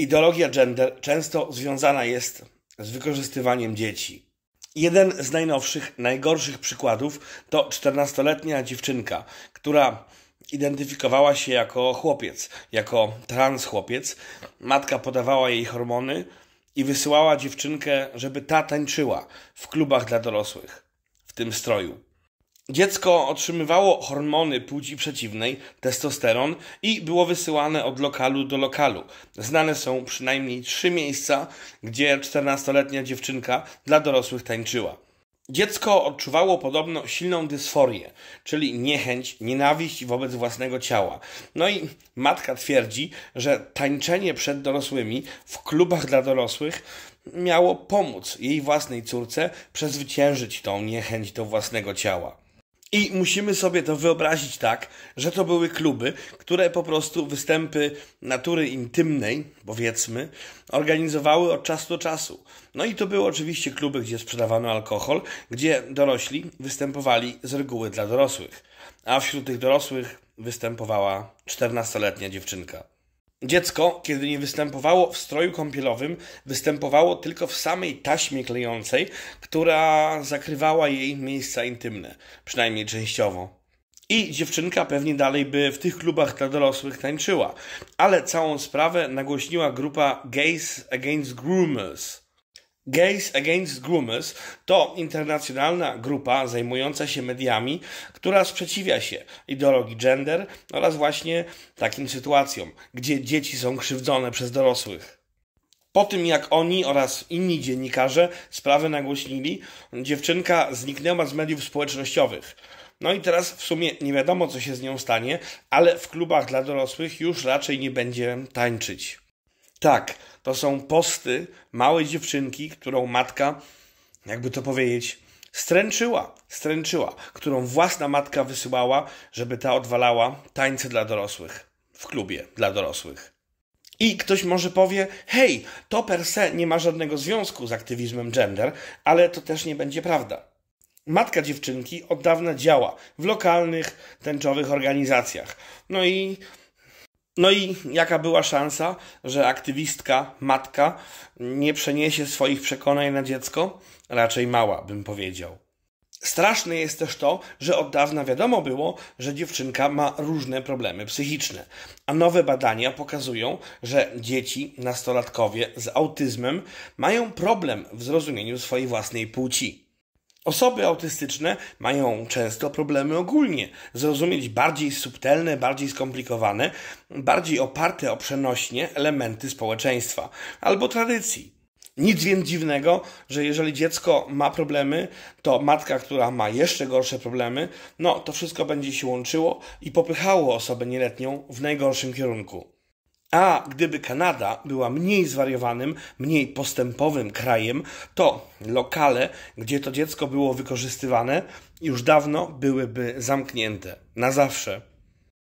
Ideologia gender często związana jest z wykorzystywaniem dzieci. Jeden z najnowszych, najgorszych przykładów to 14-letnia dziewczynka, która identyfikowała się jako chłopiec, jako trans chłopiec. Matka podawała jej hormony i wysyłała dziewczynkę, żeby ta tańczyła w klubach dla dorosłych w tym stroju. Dziecko otrzymywało hormony płci przeciwnej, testosteron, i było wysyłane od lokalu do lokalu. Znane są przynajmniej trzy miejsca, gdzie 14-letnia dziewczynka dla dorosłych tańczyła. Dziecko odczuwało podobno silną dysforię, czyli niechęć, nienawiść wobec własnego ciała. No i matka twierdzi, że tańczenie przed dorosłymi w klubach dla dorosłych miało pomóc jej własnej córce przezwyciężyć tą niechęć do własnego ciała. I musimy sobie to wyobrazić tak, że to były kluby, które po prostu występy natury intymnej, powiedzmy, organizowały od czasu do czasu. No i to były oczywiście kluby, gdzie sprzedawano alkohol, gdzie dorośli występowali z reguły dla dorosłych. A wśród tych dorosłych występowała 14-letnia dziewczynka. Dziecko, kiedy nie występowało w stroju kąpielowym, występowało tylko w samej taśmie klejącej, która zakrywała jej miejsca intymne, przynajmniej częściowo. I dziewczynka pewnie dalej by w tych klubach dla dorosłych tańczyła, ale całą sprawę nagłośniła grupa Gays Against Groomers – Gays Against Groomers to internacjonalna grupa zajmująca się mediami, która sprzeciwia się ideologii gender oraz właśnie takim sytuacjom, gdzie dzieci są krzywdzone przez dorosłych. Po tym jak oni oraz inni dziennikarze sprawę nagłośnili, dziewczynka zniknęła z mediów społecznościowych. No i teraz w sumie nie wiadomo, co się z nią stanie, ale w klubach dla dorosłych już raczej nie będzie tańczyć. Tak, to są posty małej dziewczynki, którą matka, jakby to powiedzieć, stręczyła, stręczyła, którą własna matka wysyłała, żeby ta odwalała tańce dla dorosłych w klubie dla dorosłych. I ktoś może powie, hej, to per se nie ma żadnego związku z aktywizmem gender, ale to też nie będzie prawda. Matka dziewczynki od dawna działa w lokalnych, tęczowych organizacjach. No i no i jaka była szansa, że aktywistka, matka nie przeniesie swoich przekonań na dziecko? Raczej mała, bym powiedział. Straszne jest też to, że od dawna wiadomo było, że dziewczynka ma różne problemy psychiczne, a nowe badania pokazują, że dzieci, nastolatkowie z autyzmem mają problem w zrozumieniu swojej własnej płci. Osoby autystyczne mają często problemy ogólnie zrozumieć bardziej subtelne, bardziej skomplikowane, bardziej oparte o przenośnie elementy społeczeństwa albo tradycji. Nic więc dziwnego, że jeżeli dziecko ma problemy, to matka, która ma jeszcze gorsze problemy, no to wszystko będzie się łączyło i popychało osobę nieletnią w najgorszym kierunku. A gdyby Kanada była mniej zwariowanym, mniej postępowym krajem, to lokale, gdzie to dziecko było wykorzystywane, już dawno byłyby zamknięte na zawsze.